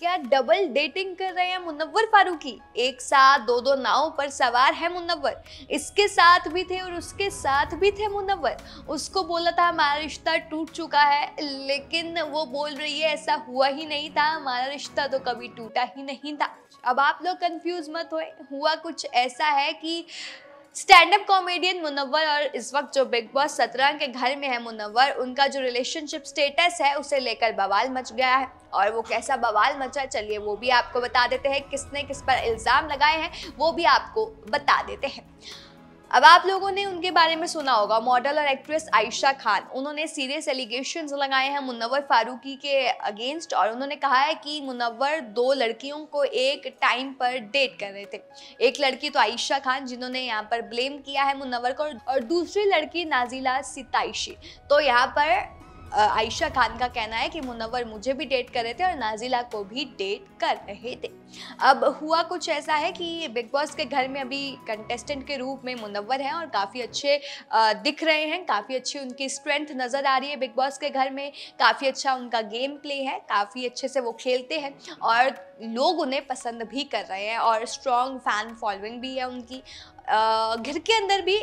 क्या double dating कर रहे हैं मुनव्वर फारूकी एक साथ दो दो नाव पर सवार है मुनव्वर इसके साथ भी थे और उसके साथ भी थे मुनव्वर उसको बोला था हमारा रिश्ता टूट चुका है लेकिन वो बोल रही है ऐसा हुआ ही नहीं था हमारा रिश्ता तो कभी टूटा ही नहीं था अब आप लोग कंफ्यूज मत होए हुआ कुछ ऐसा है कि स्टैंड अप कॉमेडियन मुनवर और इस वक्त जो बिग बॉस सत्रह के घर में है मुनवर उनका जो रिलेशनशिप स्टेटस है उसे लेकर बवाल मच गया है और वो कैसा बवाल मचा चलिए वो भी आपको बता देते हैं किसने किस पर इल्ज़ाम लगाए हैं वो भी आपको बता देते हैं अब आप लोगों ने उनके बारे में सुना होगा मॉडल और एक्ट्रेस आयशा खान उन्होंने सीरियस एलिगेशन लगाए हैं मुनवर फारूकी के अगेंस्ट और उन्होंने कहा है कि मुनवर दो लड़कियों को एक टाइम पर डेट कर रहे थे एक लड़की तो आयशा खान जिन्होंने यहाँ पर ब्लेम किया है मुनवर को और दूसरी लड़की नाजिला सिताइशी तो यहाँ पर आयशा खान का कहना है कि मुनवर मुझे भी डेट कर रहे थे और नाजिला को भी डेट कर रहे थे अब हुआ कुछ ऐसा है कि बिग बॉस के घर में अभी कंटेस्टेंट के रूप में मुनवर हैं और काफ़ी अच्छे दिख रहे हैं काफ़ी अच्छी उनकी स्ट्रेंथ नज़र आ रही है बिग बॉस के घर में काफ़ी अच्छा उनका गेम प्ले है काफ़ी अच्छे से वो खेलते हैं और लोग उन्हें पसंद भी कर रहे हैं और स्ट्रॉन्ग फैन फॉलोइंग भी है उनकी घर के अंदर भी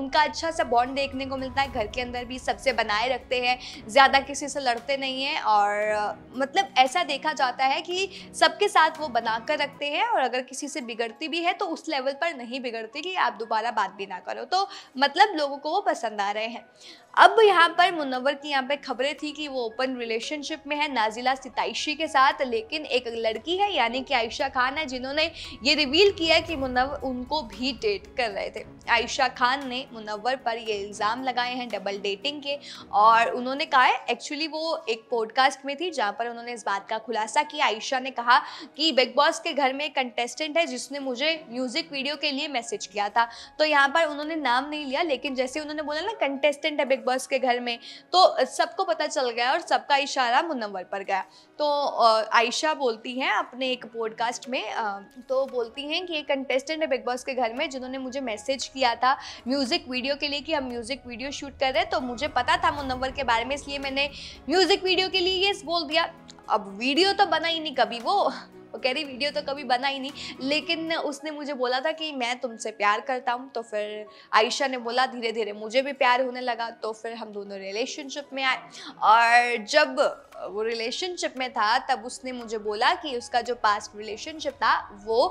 उनका अच्छा सा बॉन्ड देखने को मिलता है घर के अंदर भी सबसे बनाए रखते हैं ज़्यादा किसी से लड़ते नहीं हैं और मतलब ऐसा देखा जाता है कि सबके साथ वो बना कर रखते हैं और अगर किसी से बिगड़ती भी है तो उस लेवल पर नहीं बिगड़ती कि आप दोबारा बात भी ना करो तो मतलब लोगों को वो पसंद आ रहे हैं अब यहाँ पर मुनवर की यहाँ पे खबरें थी कि वो ओपन रिलेशनशिप में है नाजिला सिताइशी के साथ लेकिन एक लड़की है यानी कि आयशा खान है जिन्होंने ये रिवील किया कि मुनवर उनको भी डेट कर रहे थे आयशा खान ने मुनवर पर ये इल्ज़ाम लगाए हैं डबल डेटिंग के और उन्होंने कहा है एक्चुअली वो एक पॉडकास्ट में थी जहाँ पर उन्होंने इस बात का खुलासा किया आयशा ने कहा कि बिग बॉस के घर में एक कंटेस्टेंट है जिसने मुझे म्यूज़िक वीडियो के लिए मैसेज किया था तो यहाँ पर उन्होंने नाम नहीं लिया लेकिन जैसे उन्होंने बोला ना कंटेस्टेंट है बिग बस के घर में तो सबको पता चल गया और सबका इशारा मुनवर पर गया तो आयशा बोलती हैं अपने एक पॉडकास्ट में तो बोलती हैं कि एक कंटेस्टेंट है बिग बॉस के घर में जिन्होंने मुझे मैसेज किया था म्यूज़िक वीडियो के लिए कि हम म्यूज़िक वीडियो शूट कर रहे हैं तो मुझे पता था मुनवर के बारे में इसलिए मैंने म्यूज़िक वीडियो के लिए ये बोल दिया अब वीडियो तो बना ही नहीं कभी वो वो कह रही वीडियो तो कभी बना ही नहीं लेकिन उसने मुझे बोला था कि मैं तुमसे प्यार करता हूँ तो फिर आयशा ने बोला धीरे धीरे मुझे भी प्यार होने लगा तो फिर हम दोनों रिलेशनशिप में आए और जब वो रिलेशनशिप में था तब उसने मुझे बोला कि उसका जो पास्ट रिलेशनशिप था वो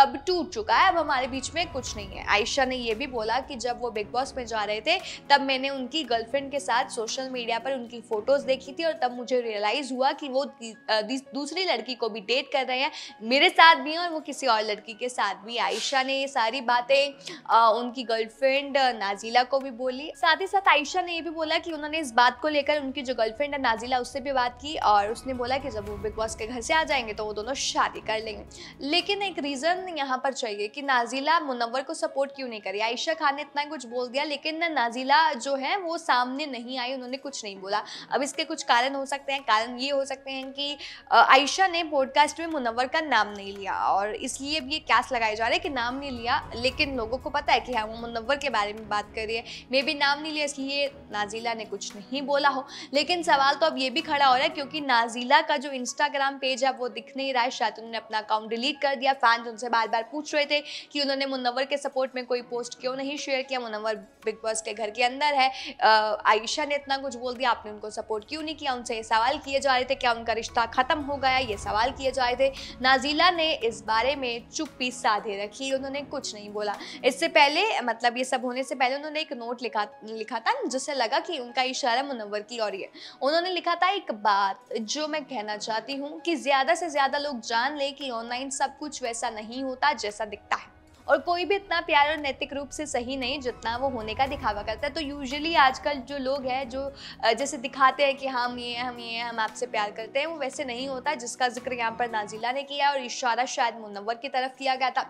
अब टूट चुका है अब हमारे बीच में कुछ नहीं है आयशा ने ये भी बोला कि जब वो बिग बॉस में जा रहे थे तब मैंने उनकी गर्लफ्रेंड के साथ सोशल मीडिया पर उनकी फ़ोटोज़ देखी थी और तब मुझे रियलाइज़ हुआ कि वो दूसरी लड़की को भी डेट कर रहे हैं मेरे साथ भी हैं और वो किसी और लड़की के साथ भी आयशा ने ये सारी बातें उनकी गर्लफ्रेंड नाजिला को भी बोली साथ ही साथ आयशा ने ये भी बोला कि उन्होंने इस बात को लेकर उनकी जो गर्लफ्रेंड है नाजिला उससे भी बात की और उसने बोला कि जब वो बिग बॉस के घर से आ जाएंगे तो वो दोनों शादी कर लेंगे लेकिन एक रीज़न यहाँ पर चाहिए कि नाजिला मुनवर को सपोर्ट क्यों नहीं करी आयशा खान ने इतना कुछ बोल दिया लेकिन नाजिला जो है वो सामने नहीं आई उन्होंने कुछ नहीं बोला अब इसके कुछ कारण हो सकते हैं कारण ये हो सकते हैं कि आयशा ने पॉडकास्ट में मुनवर का नाम नहीं लिया और इसलिए भी ये कैस लगाए जा रहे हैं कि नाम नहीं लिया लेकिन लोगों को पता है कि हाँ वो मुनवर के बारे में बात कर रही है मे भी नाम नहीं लिया इसलिए नाजिला ने कुछ नहीं बोला हो लेकिन सवाल तो अब ये भी खड़ा हो रहा है है क्योंकि नाजीला का जो इंस्टाग्राम पेज है वो दिख नहीं रहा है शायद उन्होंने अपना अकाउंट डिलीट कर दिया फैंस उनसे बार बार पूछ रहे थे कि उन्होंने मुनवर के सपोर्ट में कोई पोस्ट क्यों नहीं शेयर किया मुनवर बिग बॉस के घर के अंदर है आयशा ने इतना कुछ बोल दिया आपने उनको सपोर्ट क्यों नहीं किया उनसे ये सवाल किए जा रहे थे क्या उनका रिश्ता ख़त्म हो गया ये सवाल किए जा रहे थे नाजीला ने इस बारे में चुप्पी साधे रखी उन्होंने कुछ नहीं बोला इससे पहले मतलब ये सब होने से पहले उन्होंने एक नोट लिखा लिखा था जिससे लगा कि उनका इशारा मुनवर की और ये उन्होंने लिखा था एक बात जो मैं कहना चाहती हूँ कि ज़्यादा से ज़्यादा लोग जान ले कि ऑनलाइन सब कुछ वैसा नहीं होता जैसा दिखता है और कोई भी इतना प्यार और नैतिक रूप से सही नहीं जितना वो होने का दिखावा करता है तो यूजुअली आजकल जो लोग हैं जो जैसे दिखाते हैं कि हम ये हम ये हम आपसे प्यार करते हैं वो वैसे नहीं होता जिसका जिक्र यहाँ पर नाजिला ने किया और इशारा शायद मुनवर की तरफ किया गया था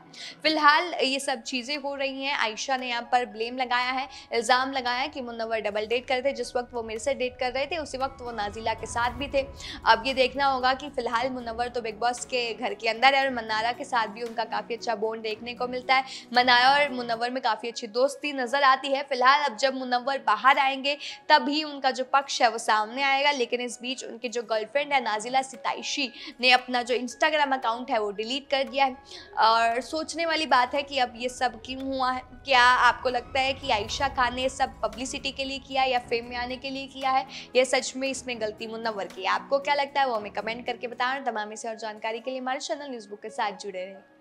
फिलहाल ये सब चीज़ें हो रही हैं आयशा ने यहाँ पर ब्लेम लगाया है इल्ज़ाम लगाया कि मुनवर डबल डेट कर रहे थे जिस वक्त वो मेरे से डेट कर रहे थे उसी वक्त वो नाजिला के साथ भी थे अब ये देखना होगा कि फ़िलहाल मुनवर तो बिग बॉस के घर के अंदर है और मनारा के साथ भी उनका काफ़ी अच्छा बोन देखने को मिलता मिलता है मनाया और मुनवर में काफ़ी अच्छी दोस्ती नज़र आती है फिलहाल अब जब मुनवर बाहर आएंगे तभी उनका जो पक्ष है वो सामने आएगा लेकिन इस बीच उनकी जो गर्लफ्रेंड है नाजिला सिताइशी ने अपना जो इंस्टाग्राम अकाउंट है वो डिलीट कर दिया है और सोचने वाली बात है कि अब ये सब क्यों हुआ है क्या आपको लगता है कि आयशा खान ने सब पब्लिसिटी के लिए किया या फेम में आने के लिए किया है यह सच में इसमें गलती मुनवर की आपको क्या लगता है वो हमें कमेंट करके बताएं तमाम इसे और जानकारी के लिए हमारे चैनल न्यूज़ बुक के साथ जुड़े रहें